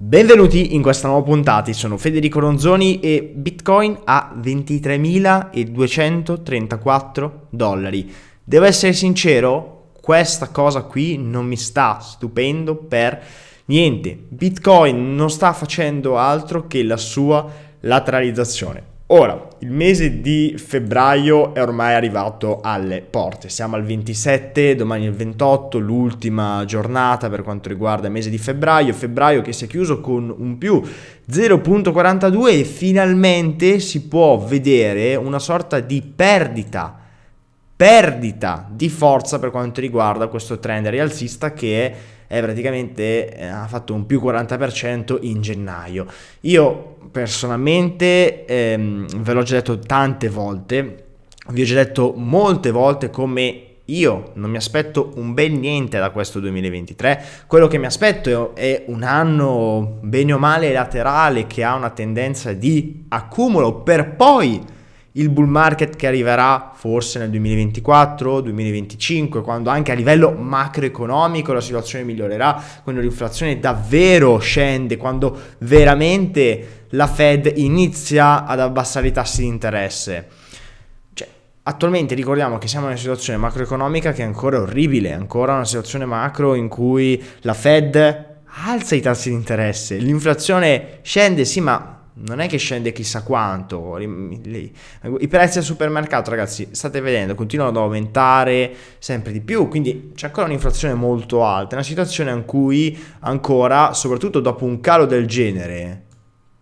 Benvenuti in questa nuova puntata, sono Federico Ronzoni e Bitcoin a 23.234 dollari. Devo essere sincero, questa cosa qui non mi sta stupendo per niente. Bitcoin non sta facendo altro che la sua lateralizzazione. Ora, il mese di febbraio è ormai arrivato alle porte, siamo al 27, domani il 28, l'ultima giornata per quanto riguarda il mese di febbraio, febbraio che si è chiuso con un più 0.42 e finalmente si può vedere una sorta di perdita perdita di forza per quanto riguarda questo trend rialzista che è praticamente eh, ha fatto un più 40% in gennaio. Io personalmente ehm, ve l'ho già detto tante volte, vi ho già detto molte volte come io non mi aspetto un bel niente da questo 2023, quello che mi aspetto è un anno bene o male laterale che ha una tendenza di accumulo per poi il bull market che arriverà forse nel 2024-2025, quando anche a livello macroeconomico la situazione migliorerà, quando l'inflazione davvero scende, quando veramente la Fed inizia ad abbassare i tassi di interesse. Cioè, attualmente ricordiamo che siamo in una situazione macroeconomica che è ancora orribile, ancora una situazione macro in cui la Fed alza i tassi di interesse, l'inflazione scende, sì, ma non è che scende chissà quanto. I prezzi al supermercato, ragazzi, state vedendo, continuano ad aumentare sempre di più, quindi c'è ancora un'inflazione molto alta, è una situazione in cui ancora, soprattutto dopo un calo del genere,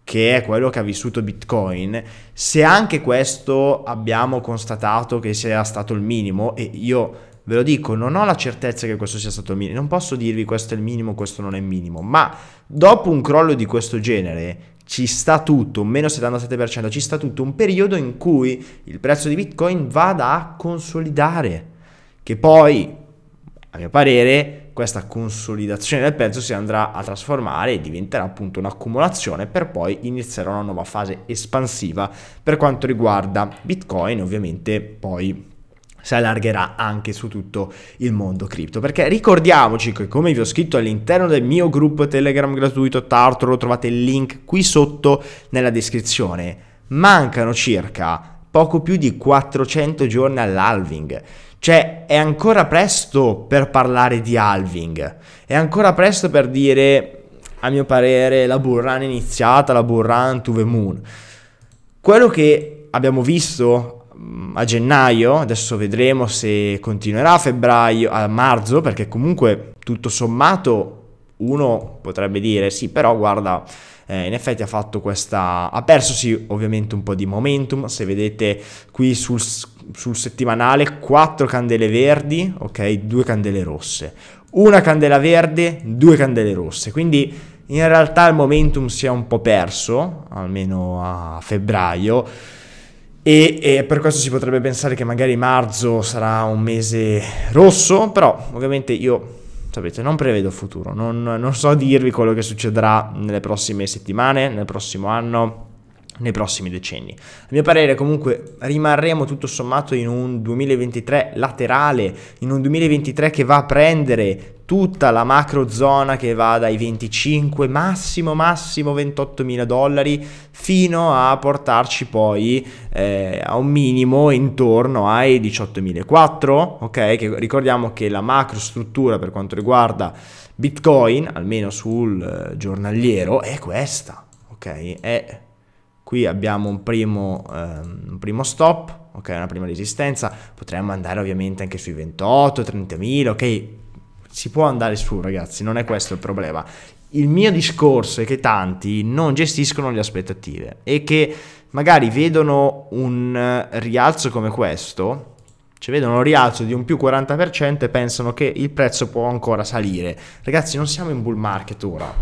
che è quello che ha vissuto Bitcoin, se anche questo abbiamo constatato che sia stato il minimo, e io ve lo dico, non ho la certezza che questo sia stato il minimo, non posso dirvi questo è il minimo, questo non è il minimo, ma dopo un crollo di questo genere, ci sta tutto, un meno 77%, ci sta tutto un periodo in cui il prezzo di Bitcoin vada a consolidare, che poi, a mio parere, questa consolidazione del prezzo si andrà a trasformare e diventerà appunto un'accumulazione per poi iniziare una nuova fase espansiva per quanto riguarda Bitcoin, ovviamente poi si allargherà anche su tutto il mondo cripto. Perché ricordiamoci che come vi ho scritto all'interno del mio gruppo Telegram gratuito Tartaro, trovate il link qui sotto nella descrizione, mancano circa poco più di 400 giorni all'alving. Cioè è ancora presto per parlare di halving, è ancora presto per dire, a mio parere, la bull run è iniziata, la bull run to the moon. Quello che abbiamo visto a gennaio, adesso vedremo se continuerà a febbraio, a marzo, perché comunque tutto sommato uno potrebbe dire sì, però guarda, eh, in effetti ha fatto questa, ha perso sì ovviamente un po' di momentum, se vedete qui sul, sul settimanale 4 candele verdi, ok, 2 candele rosse, una candela verde, 2 candele rosse, quindi in realtà il momentum si è un po' perso, almeno a febbraio e, e, per questo si potrebbe pensare che magari marzo sarà un mese rosso, però ovviamente io, sapete, non prevedo futuro, non, non so dirvi quello che succederà nelle prossime settimane, nel prossimo anno, nei prossimi decenni. A mio parere comunque rimarremo tutto sommato in un 2023 laterale, in un 2023 che va a prendere tutta la macro zona che va dai 25 massimo massimo 28 mila dollari fino a portarci poi eh, a un minimo intorno ai 18.400 ok che ricordiamo che la macro struttura per quanto riguarda bitcoin almeno sul eh, giornaliero è questa ok è qui abbiamo un primo, eh, un primo stop ok una prima resistenza potremmo andare ovviamente anche sui 28 30.000 ok si può andare su, ragazzi, non è questo il problema. Il mio discorso è che tanti non gestiscono le aspettative e che magari vedono un eh, rialzo come questo, cioè vedono un rialzo di un più 40% e pensano che il prezzo può ancora salire. Ragazzi, non siamo in bull market ora.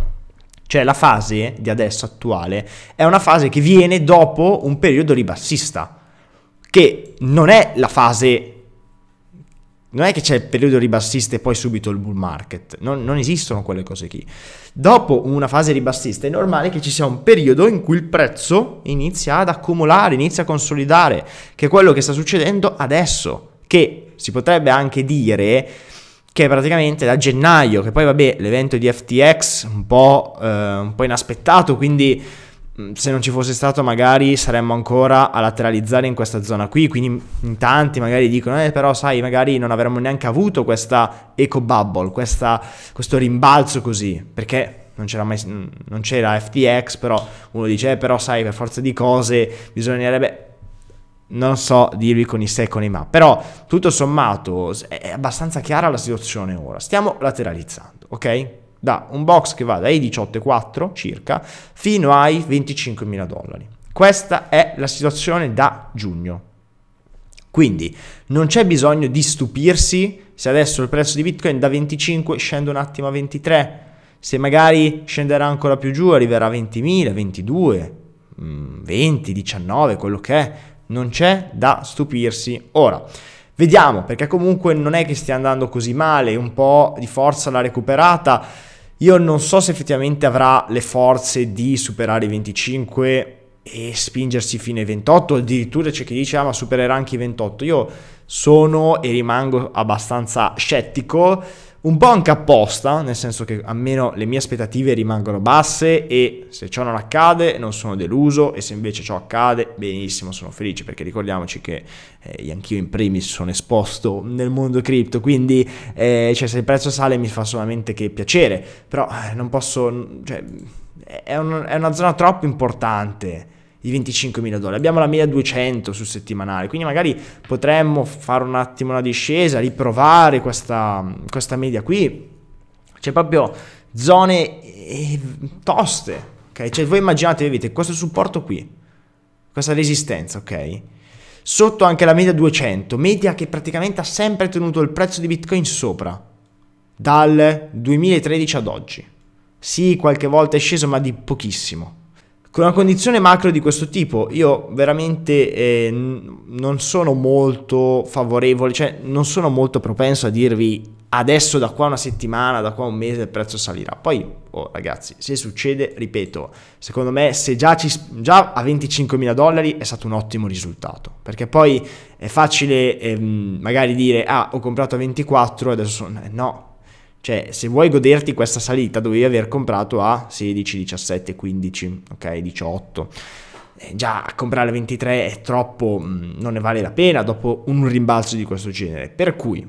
Cioè la fase di adesso attuale è una fase che viene dopo un periodo ribassista, che non è la fase non è che c'è il periodo ribassista e poi subito il bull market, non, non, esistono quelle cose qui. Dopo una fase ribassista è normale che ci sia un periodo in cui il prezzo inizia ad accumulare, inizia a consolidare, che è quello che sta succedendo adesso, che si potrebbe anche dire che è praticamente da gennaio, che poi vabbè l'evento di FTX un po', eh, un po' inaspettato, quindi Mm, se non ci fosse stato magari saremmo ancora a lateralizzare in questa zona qui, quindi in tanti magari dicono eh però sai magari non avremmo neanche avuto questa eco bubble, questa, questo rimbalzo così, perché non c'era, mai, mm, non c'era FTX, però uno dice eh però sai per forza di cose bisognerebbe... Non so dirvi con i se e con i ma, però tutto sommato è abbastanza chiara la situazione ora, stiamo lateralizzando, ok? da un box che va dai 18,4 circa fino ai 25.000 dollari. Questa è la situazione da giugno. Quindi non c'è bisogno di stupirsi se adesso il prezzo di Bitcoin da 25 scende un attimo a 23, se magari scenderà ancora più giù, arriverà a 20.000, 22, 20, 19, quello che è, non c'è da stupirsi. Ora, vediamo, perché comunque non è che stia andando così male, un po' di forza l'ha recuperata io non so se effettivamente avrà le forze di superare i 25 e spingersi fino ai 28, addirittura c'è chi dice ah ma supererà anche i 28. Io sono e rimango abbastanza scettico un po' anche apposta, nel senso che almeno le mie aspettative rimangono basse e se ciò non accade non sono deluso e se invece ciò accade benissimo sono felice perché ricordiamoci che eh, anch'io in primis sono esposto nel mondo cripto quindi eh, cioè, se il prezzo sale mi fa solamente che piacere però eh, non posso cioè, è, un, è una zona troppo importante di 25.000 dollari. Abbiamo la media 200 su settimanale, quindi magari potremmo fare un attimo una discesa, riprovare questa, questa media qui. C'è proprio zone eh, toste, ok? Cioè voi immaginate, avete questo supporto qui, questa resistenza, ok? Sotto anche la media 200, media che praticamente ha sempre tenuto il prezzo di Bitcoin sopra, dal 2013 ad oggi. Sì, qualche volta è sceso, ma di pochissimo. Con una condizione macro di questo tipo io veramente eh, non sono molto favorevole, cioè non sono molto propenso a dirvi adesso da qua una settimana, da qua un mese il prezzo salirà. Poi, oh, ragazzi, se succede, ripeto, secondo me se già, ci, già a 25.000 dollari è stato un ottimo risultato, perché poi è facile ehm, magari dire ah ho comprato a 24 e adesso sono... Eh, no cioè, se vuoi goderti questa salita, dovevi aver comprato a 16, 17, 15, ok, 18. Eh, già a comprare a 23 è troppo, mm, non ne vale la pena dopo un rimbalzo di questo genere. Per cui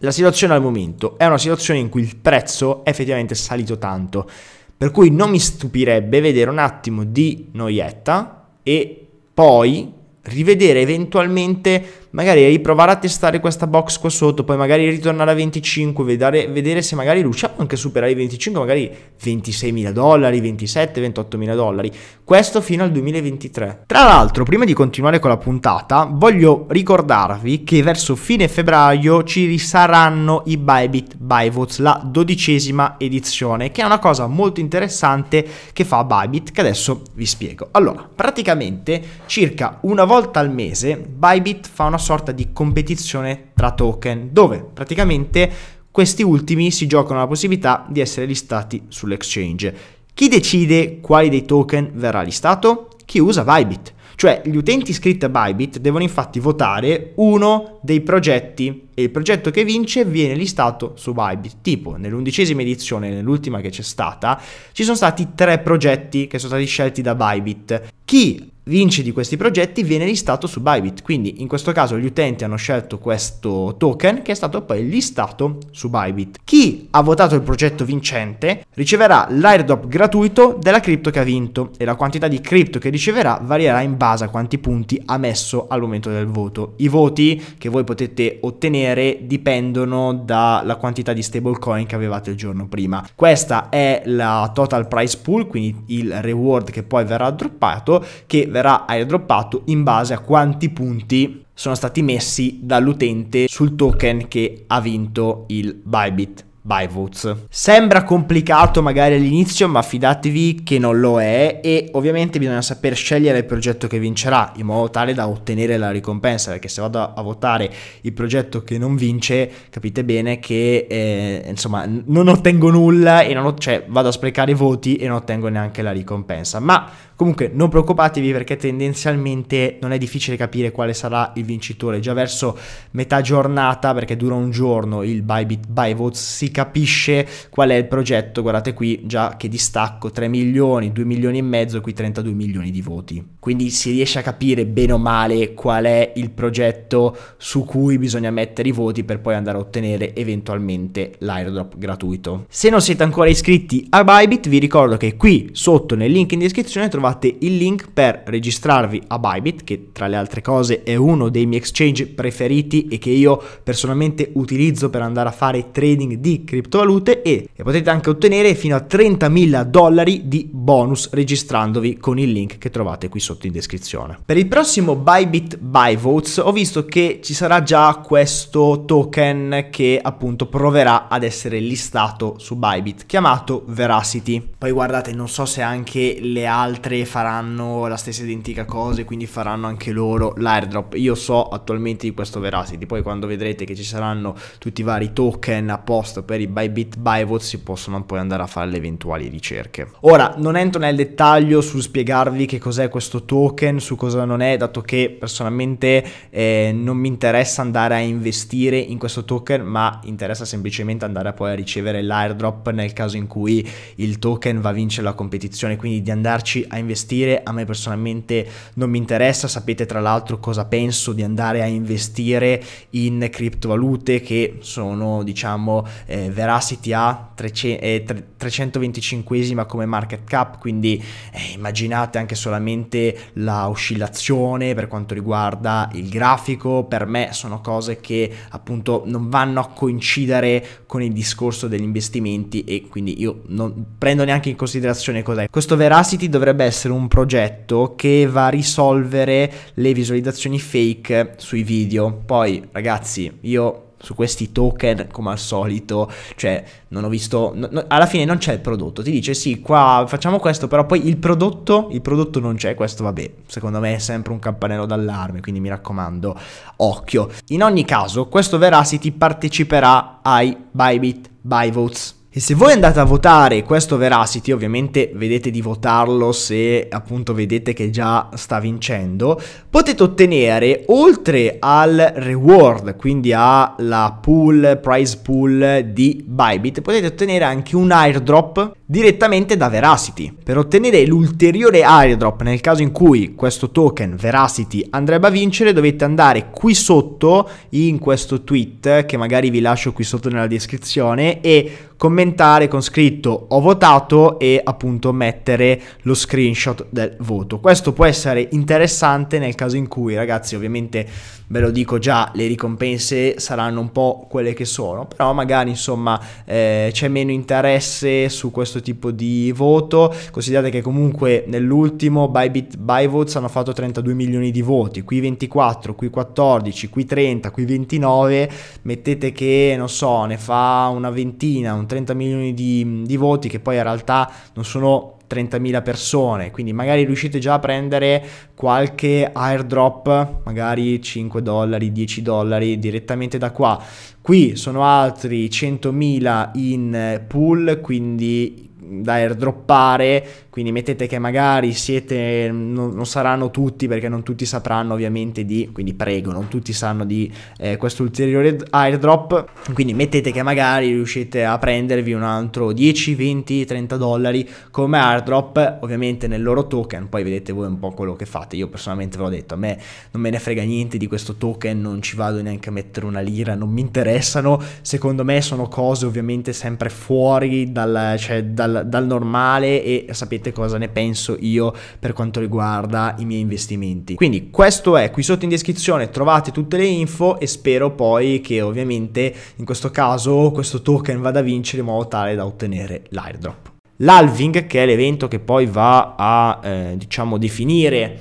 la situazione al momento è una situazione in cui il prezzo è effettivamente salito tanto. Per cui non mi stupirebbe vedere un attimo di noietta e poi rivedere eventualmente magari riprovare a testare questa box qua sotto, poi magari ritornare a 25, vedere, vedere se magari riusciamo anche a superare i 25, magari 26.000 dollari, 27, 28 dollari, questo fino al 2023. Tra l'altro, prima di continuare con la puntata, voglio ricordarvi che verso fine febbraio ci risaranno i Bybit Byvots, la dodicesima edizione, che è una cosa molto interessante che fa Bybit, che adesso vi spiego. Allora, praticamente circa una volta al mese Bybit fa una una sorta di competizione tra token, dove praticamente questi ultimi si giocano la possibilità di essere listati sull'exchange. Chi decide quali dei token verrà listato? Chi usa Bybit. Cioè gli utenti iscritti a Bybit devono infatti votare uno dei progetti e il progetto che vince viene listato su Bybit. Tipo nell'undicesima edizione, nell'ultima che c'è stata, ci sono stati tre progetti che sono stati scelti da Bybit. Chi vince di questi progetti viene listato su Bybit. Quindi in questo caso gli utenti hanno scelto questo token che è stato poi listato su Bybit. Chi ha votato il progetto vincente riceverà l'airdrop gratuito della cripto che ha vinto e la quantità di cripto che riceverà varierà in base a quanti punti ha messo al momento del voto. I voti che voi potete ottenere dipendono dalla quantità di stablecoin che avevate il giorno prima. Questa è la total price pool, quindi il reward che poi verrà droppato che verrà verrà airdroppato in base a quanti punti sono stati messi dall'utente sul token che ha vinto il Bybit. Buyvotes. Sembra complicato magari all'inizio, ma fidatevi che non lo è e ovviamente bisogna saper scegliere il progetto che vincerà in modo tale da ottenere la ricompensa, perché se vado a votare il progetto che non vince, capite bene che eh, insomma non ottengo nulla e non ho, cioè, vado a sprecare voti e non ottengo neanche la ricompensa. Ma Comunque non preoccupatevi perché tendenzialmente non è difficile capire quale sarà il vincitore. Già verso metà giornata, perché dura un giorno il Bybit Byvotes, si capisce qual è il progetto. Guardate qui già che distacco 3 milioni, 2 milioni e mezzo, qui 32 milioni di voti quindi si riesce a capire bene o male qual è il progetto su cui bisogna mettere i voti per poi andare a ottenere eventualmente l'airdrop gratuito. Se non siete ancora iscritti a Bybit vi ricordo che qui sotto nel link in descrizione trovate il link per registrarvi a Bybit che tra le altre cose è uno dei miei exchange preferiti e che io personalmente utilizzo per andare a fare trading di criptovalute e, e potete anche ottenere fino a 30.000 dollari di bonus registrandovi con il link che trovate qui sotto sotto in descrizione. Per il prossimo Bybit Byvotes ho visto che ci sarà già questo token che appunto proverà ad essere listato su Bybit chiamato Veracity. Poi guardate non so se anche le altre faranno la stessa identica cosa e quindi faranno anche loro l'airdrop. Io so attualmente di questo Veracity, poi quando vedrete che ci saranno tutti i vari token apposta per i Bybit Byvotes si possono poi andare a fare le eventuali ricerche. Ora non entro nel dettaglio su spiegarvi che cos'è questo questo token, su cosa non è, dato che personalmente eh, non mi interessa andare a investire in questo token, ma interessa semplicemente andare a poi a ricevere l'airdrop nel caso in cui il token va a vincere la competizione, quindi di andarci a investire a me personalmente non mi interessa, sapete tra l'altro cosa penso di andare a investire in criptovalute che sono diciamo eh, Veracity a 325 eh, come market cap, quindi eh, immaginate anche solamente la oscillazione, per quanto riguarda il grafico, per me sono cose che appunto non vanno a coincidere con il discorso degli investimenti e quindi io non prendo neanche in considerazione cos'è. Questo Veracity dovrebbe essere un progetto che va a risolvere le visualizzazioni fake sui video. Poi ragazzi, io su questi token come al solito, cioè non ho visto, no, no, alla fine non c'è il prodotto, ti dice sì qua facciamo questo però poi il prodotto, il prodotto non c'è, questo vabbè secondo me è sempre un campanello d'allarme quindi mi raccomando occhio. In ogni caso questo Veracity parteciperà ai Bybit Byvotes e se voi andate a votare questo Veracity, ovviamente vedete di votarlo se appunto vedete che già sta vincendo, potete ottenere oltre al reward, quindi alla pool, prize pool di Bybit, potete ottenere anche un airdrop direttamente da Veracity. Per ottenere l'ulteriore airdrop nel caso in cui questo token Veracity andrebbe a vincere, dovete andare qui sotto in questo tweet che magari vi lascio qui sotto nella descrizione e commentare con scritto ho votato e appunto mettere lo screenshot del voto. Questo può essere interessante nel caso in cui, ragazzi, ovviamente ve lo dico già, le ricompense saranno un po' quelle che sono, però magari insomma eh, c'è meno interesse su questo tipo di voto, considerate che comunque nell'ultimo Bybit Byvotes hanno fatto 32 milioni di voti, qui 24, qui 14, qui 30, qui 29, mettete che non so, ne fa una ventina, un 30 milioni di, di voti che poi in realtà non sono 30.000 persone, quindi magari riuscite già a prendere qualche airdrop, magari 5 dollari, 10 dollari direttamente da qua. Qui sono altri 100.000 in pool, quindi da airdroppare quindi mettete che magari siete, non, non, saranno tutti, perché non tutti sapranno ovviamente di, quindi prego, non tutti sanno di eh, questo ulteriore airdrop. Quindi mettete che magari riuscite a prendervi un altro 10, 20, 30 dollari come airdrop, ovviamente nel loro token. Poi vedete voi un po' quello che fate. Io personalmente ve l'ho detto, a me non me ne frega niente di questo token, non ci vado neanche a mettere una lira, non mi interessano. Secondo me sono cose ovviamente sempre fuori dal, cioè, dal, dal normale e sapete esattamente cosa ne penso io per quanto riguarda i miei investimenti. Quindi questo è, qui sotto in descrizione trovate tutte le info e spero poi che ovviamente in questo caso questo token vada a vincere in modo tale da ottenere l'airdrop. L'alving, che è l'evento che poi va a eh, diciamo definire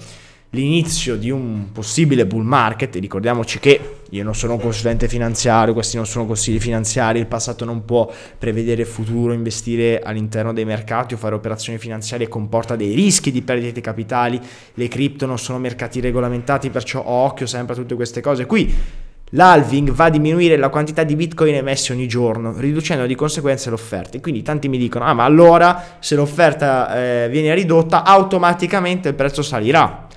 l'inizio di un possibile bull market, ricordiamoci che io non sono un consulente finanziario, questi non sono consigli finanziari, il passato non può prevedere il futuro, investire all'interno dei mercati o fare operazioni finanziarie comporta dei rischi di perdita di capitali, le cripto non sono mercati regolamentati, perciò ho occhio sempre a tutte queste cose qui. L'halving va a diminuire la quantità di bitcoin emessi ogni giorno, riducendo di conseguenza l'offerta. Quindi tanti mi dicono, ah ma allora se l'offerta eh, viene ridotta, automaticamente il prezzo salirà.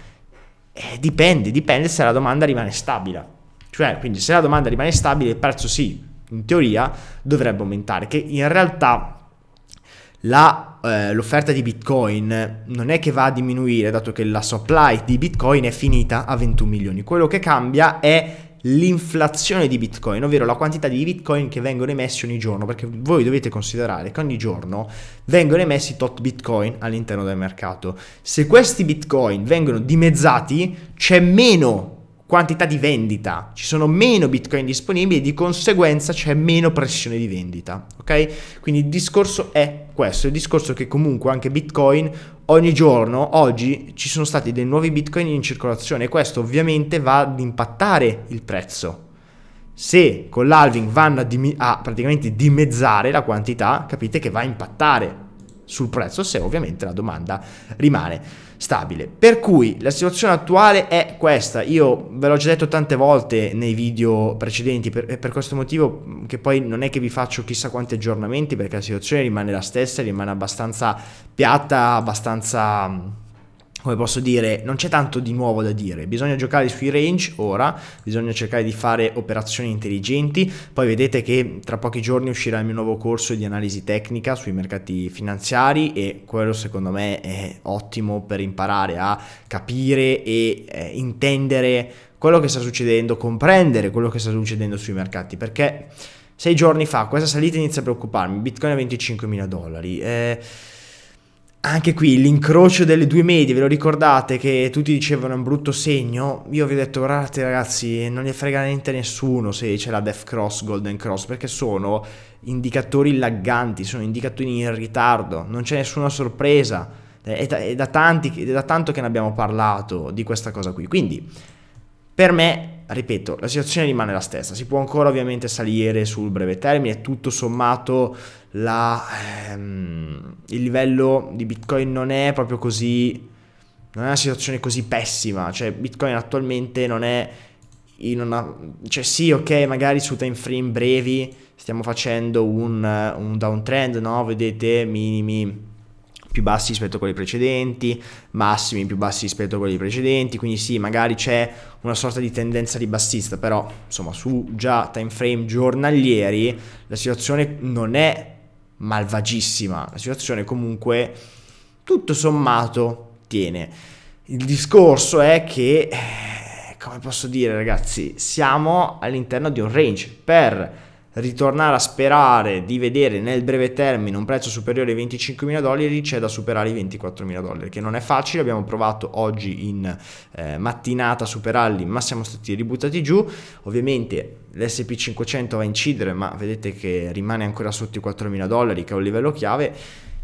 Eh, dipende, dipende se la domanda rimane stabile. Cioè, quindi se la domanda rimane stabile, il prezzo sì, in teoria dovrebbe aumentare, che in realtà la, eh, l'offerta di Bitcoin non è che va a diminuire, dato che la supply di Bitcoin è finita a 21 milioni. Quello che cambia è l'inflazione di Bitcoin, ovvero la quantità di Bitcoin che vengono emessi ogni giorno, perché voi dovete considerare che ogni giorno vengono emessi tot Bitcoin all'interno del mercato. Se questi Bitcoin vengono dimezzati, c'è meno quantità di vendita, ci sono meno bitcoin disponibili e di conseguenza c'è meno pressione di vendita, ok? Quindi il discorso è questo, il discorso è che comunque anche bitcoin ogni giorno, oggi ci sono stati dei nuovi bitcoin in circolazione e questo ovviamente va ad impattare il prezzo. Se con l'halving vanno a, dim- a praticamente dimezzare la quantità, capite che va a impattare sul prezzo se ovviamente la domanda rimane stabile. Per cui la situazione attuale è questa, io ve l'ho già detto tante volte nei video precedenti, per, per questo motivo mm, che poi non è che vi faccio chissà quanti aggiornamenti perché la situazione rimane la stessa, rimane abbastanza piatta, abbastanza mm, come posso dire, non c'è tanto di nuovo da dire, bisogna giocare sui range ora, bisogna cercare di fare operazioni intelligenti, poi vedete che tra pochi giorni uscirà il mio nuovo corso di analisi tecnica sui mercati finanziari e quello secondo me è ottimo per imparare a capire e eh, intendere quello che sta succedendo, comprendere quello che sta succedendo sui mercati, perché sei giorni fa questa salita inizia a preoccuparmi, Bitcoin a 25 mila dollari. Eh, anche qui l'incrocio delle due medie, ve lo ricordate che tutti dicevano è un brutto segno? Io vi ho detto guardate ragazzi, non gli frega niente a nessuno se c'è la Death Cross, Golden Cross, perché sono indicatori lagganti, sono indicatori in ritardo, non c'è nessuna sorpresa, è da, è da, tanti, è da tanto che ne abbiamo parlato di questa cosa qui. Quindi per me ripeto, la situazione rimane la stessa, si può ancora ovviamente salire sul breve termine, tutto sommato la, ehm, il livello di Bitcoin non è proprio così, non è una situazione così pessima, cioè Bitcoin attualmente non è in una, cioè sì ok magari su time frame brevi stiamo facendo un, un downtrend, no? vedete minimi più bassi rispetto a quelli precedenti, massimi più bassi rispetto a quelli precedenti, quindi sì, magari c'è una sorta di tendenza ribassista, però insomma su già time frame giornalieri la situazione non è malvagissima, la situazione comunque tutto sommato tiene. Il discorso è che, eh, come posso dire ragazzi, siamo all'interno di un range per ritornare a sperare di vedere nel breve termine un prezzo superiore ai 25.000 dollari c'è da superare i 24.000 dollari che non è facile abbiamo provato oggi in eh, mattinata a superarli ma siamo stati ributtati giù ovviamente l'SP500 va a incidere ma vedete che rimane ancora sotto i 4.000 dollari che è un livello chiave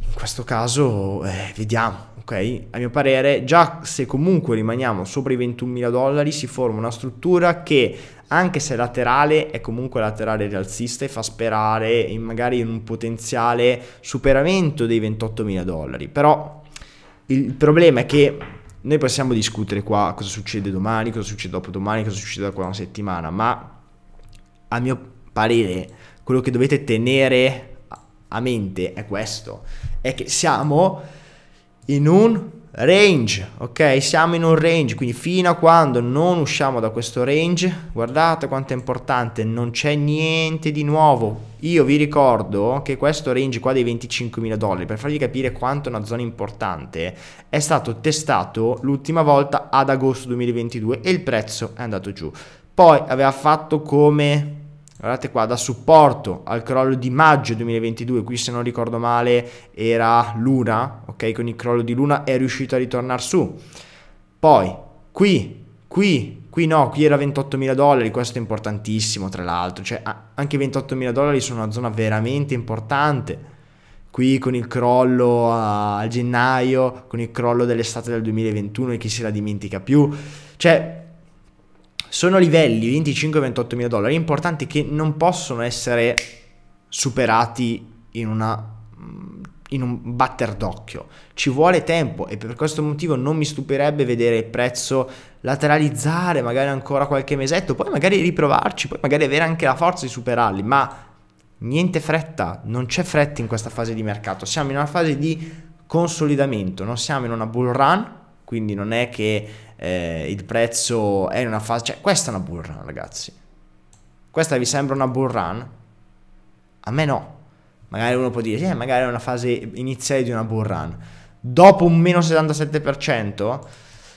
in questo caso, eh, vediamo. Ok? A mio parere, già se comunque rimaniamo sopra i 21.000 dollari, si forma una struttura che anche se laterale è comunque laterale rialzista e fa sperare in magari in un potenziale superamento dei 28.000 dollari. Però il problema è che noi possiamo discutere qua cosa succede domani, cosa succede dopodomani, cosa succede dopo una settimana, ma a mio parere quello che dovete tenere a mente è questo è che siamo in un range, ok? Siamo in un range, quindi fino a quando non usciamo da questo range, guardate quanto è importante, non c'è niente di nuovo. Io vi ricordo che questo range qua dei 25.000 dollari, per farvi capire quanto è una zona importante, è stato testato l'ultima volta ad agosto 2022 e il prezzo è andato giù. Poi aveva fatto come Guardate qua, da supporto al crollo di maggio 2022, qui se non ricordo male era Luna, ok? Con il crollo di Luna è riuscito a ritornare su. Poi, qui, qui, qui no, qui era 28.000 dollari, questo è importantissimo tra l'altro, cioè anche 28.000 dollari sono una zona veramente importante. Qui con il crollo a gennaio, con il crollo dell'estate del 2021 e chi se la dimentica più. Cioè, sono livelli 25-28 mila dollari importanti che non possono essere superati in, una, mm, in un batter d'occhio. Ci vuole tempo e per questo motivo non mi stupirebbe vedere il prezzo lateralizzare magari ancora qualche mesetto, poi magari riprovarci, poi magari avere anche la forza di superarli, ma niente fretta, non c'è fretta in questa fase di mercato, siamo in una fase di consolidamento, non siamo in una bull run, quindi non è che eh, il prezzo è in una fase... Cioè, questa è una bull run, ragazzi. Questa vi sembra una bull run? A me no. Magari uno può dire, sì, eh, magari è una fase iniziale di una bull run. Dopo un meno 77%,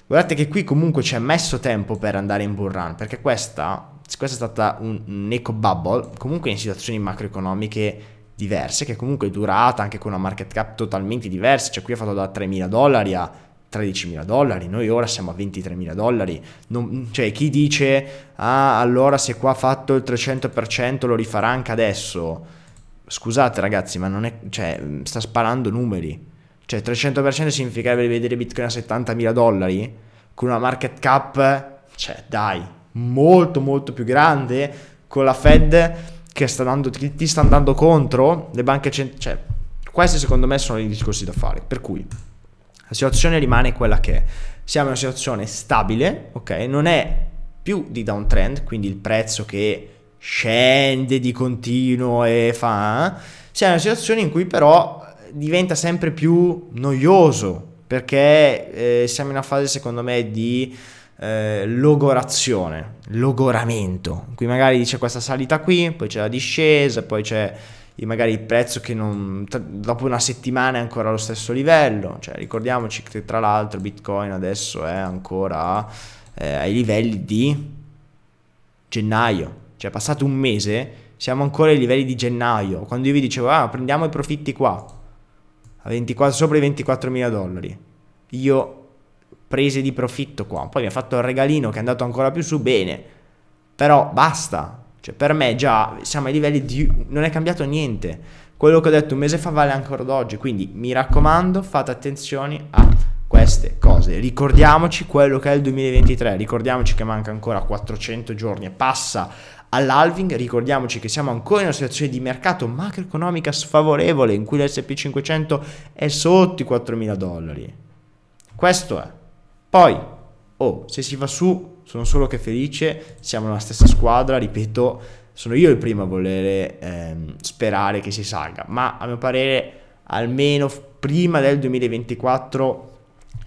guardate che qui comunque ci è messo tempo per andare in bull run, perché questa, questa è stata un, un eco bubble, comunque in situazioni macroeconomiche diverse, che comunque è durata anche con una market cap totalmente diversa, cioè qui ha fatto da 3.000 dollari a 13.000 dollari, noi ora siamo a 23.000 dollari, non, cioè chi dice ah allora se qua ha fatto il 300% lo rifarà anche adesso, scusate ragazzi ma non è, cioè sta sparando numeri, cioè 300% significherebbe vedere Bitcoin a 70.000 dollari con una market cap, cioè dai, molto molto più grande con la Fed che sta dando, che ti sta andando contro, le banche, cioè questi secondo me sono i discorsi da fare, per cui... La situazione rimane quella che è. Siamo in una situazione stabile, ok? Non è più di downtrend, quindi il prezzo che scende di continuo e fa... Eh? Siamo in una situazione in cui però diventa sempre più noioso, perché eh, siamo in una fase secondo me di eh, logorazione, logoramento, in cui magari c'è questa salita qui, poi c'è la discesa, poi c'è magari il prezzo che non, tra, dopo una settimana è ancora allo stesso livello, cioè, ricordiamoci che tra l'altro Bitcoin adesso è ancora eh, ai livelli di gennaio, cioè passato un mese siamo ancora ai livelli di gennaio, quando io vi dicevo ah prendiamo i profitti qua, 24, sopra i 24 mila dollari, io prese di profitto qua, poi mi ha fatto il regalino che è andato ancora più su, bene, però basta, cioè, per me già siamo ai livelli di... non è cambiato niente. Quello che ho detto un mese fa vale ancora ad oggi, quindi mi raccomando, fate attenzione a queste cose. Ricordiamoci quello che è il 2023, ricordiamoci che manca ancora 400 giorni e passa all'alving, ricordiamoci che siamo ancora in una situazione di mercato macroeconomica sfavorevole in cui l'SP 500 è sotto i 4.000 dollari. Questo è. Poi, oh, se si va su sono solo che felice, siamo la stessa squadra, ripeto, sono io il primo a volere ehm, sperare che si salga, ma a mio parere almeno prima del 2024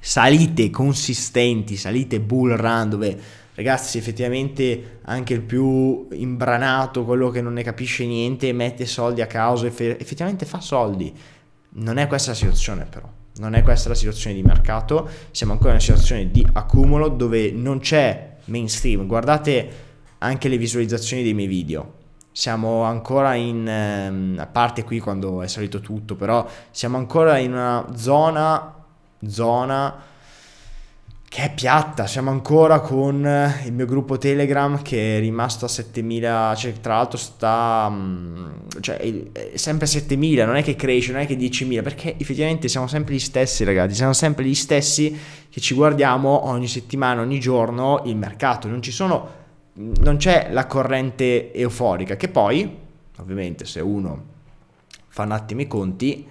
salite consistenti, salite bull run dove ragazzi effettivamente anche il più imbranato, quello che non ne capisce niente, mette soldi a caso, effettivamente fa soldi. Non è questa la situazione però, non è questa la situazione di mercato, siamo ancora in una situazione di accumulo dove non c'è mainstream. Guardate anche le visualizzazioni dei miei video. Siamo ancora in, ehm, a parte qui quando è salito tutto, però siamo ancora in una zona, zona che è piatta, siamo ancora con eh, il mio gruppo Telegram che è rimasto a 7000, cioè, tra l'altro sta, mm, cioè è sempre a 7000, non è che cresce, non è che 10000, perché effettivamente siamo sempre gli stessi ragazzi, siamo sempre gli stessi che ci guardiamo ogni settimana, ogni giorno il mercato, non ci sono, non c'è la corrente euforica, che poi, ovviamente se uno fa un attimo i conti,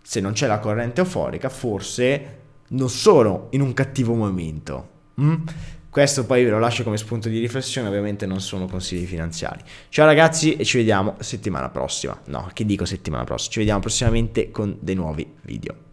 se non c'è la corrente euforica forse non sono in un cattivo momento. Mm? Questo poi ve lo lascio come spunto di riflessione, ovviamente non sono consigli finanziari. Ciao ragazzi e ci vediamo settimana prossima. No, che dico settimana prossima? Ci vediamo prossimamente con dei nuovi video.